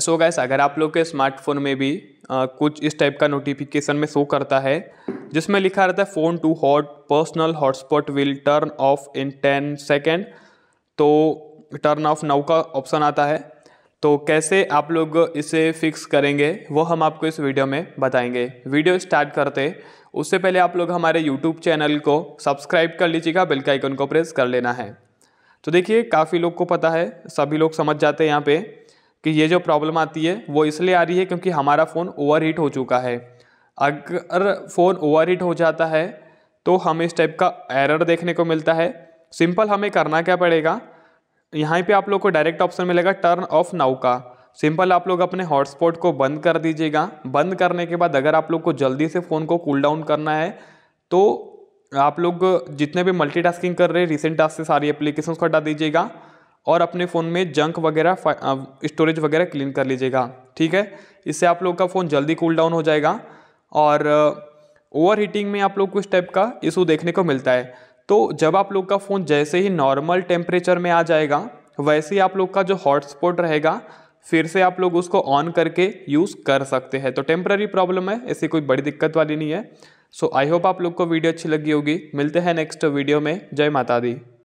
सो gas अगर आप लोग के स्मार्टफोन में भी आ, कुछ इस टाइप का नोटिफिकेशन में शो करता है जिसमें लिखा रहता है phone to hot personal hotspot will turn off in ten second तो टर्न ऑफ नाउ का ऑप्शन आता है तो कैसे आप लोग इसे फिक्स करेंगे वो हम आपको इस वीडियो में बताएंगे वीडियो स्टार्ट करते उससे पहले आप लोग हमारे यूट्यूब चैनल को सब्सक्राइब कर लीजिएगा बेल का आइकन को प्रेस कर लेना है तो देखिए काफ़ी लोग को पता है सभी लोग समझ जाते हैं यहाँ पर कि ये जो प्रॉब्लम आती है वो इसलिए आ रही है क्योंकि हमारा फ़ोन ओवर हीट हो चुका है अगर फ़ोन ओवर हीट हो जाता है तो हमें इस टाइप का एरर देखने को मिलता है सिंपल हमें करना क्या पड़ेगा यहाँ पे आप लोग को डायरेक्ट ऑप्शन मिलेगा टर्न ऑफ नाउ का सिंपल आप लोग अपने हॉटस्पॉट को बंद कर दीजिएगा बंद करने के बाद अगर आप लोग को जल्दी से फ़ोन को कूल डाउन करना है तो आप लोग जितने भी मल्टीटास्किंग कर रहे हैं रिसेंट टास्क से सारी एप्लीकेशन को हटा दीजिएगा और अपने फ़ोन में जंक वगैरह स्टोरेज वगैरह क्लीन कर लीजिएगा ठीक है इससे आप लोग का फ़ोन जल्दी कूल डाउन हो जाएगा और ओवर हीटिंग में आप लोग को इस टाइप का इशू देखने को मिलता है तो जब आप लोग का फ़ोन जैसे ही नॉर्मल टेम्परेचर में आ जाएगा वैसे ही आप लोग का जो हॉटस्पॉट रहेगा फिर से आप लोग उसको ऑन करके यूज़ कर सकते हैं तो टेम्प्ररी प्रॉब्लम है ऐसी कोई बड़ी दिक्कत वाली नहीं है सो आई होप आप लोग को वीडियो अच्छी लगी होगी मिलते हैं नेक्स्ट वीडियो में जय माता दी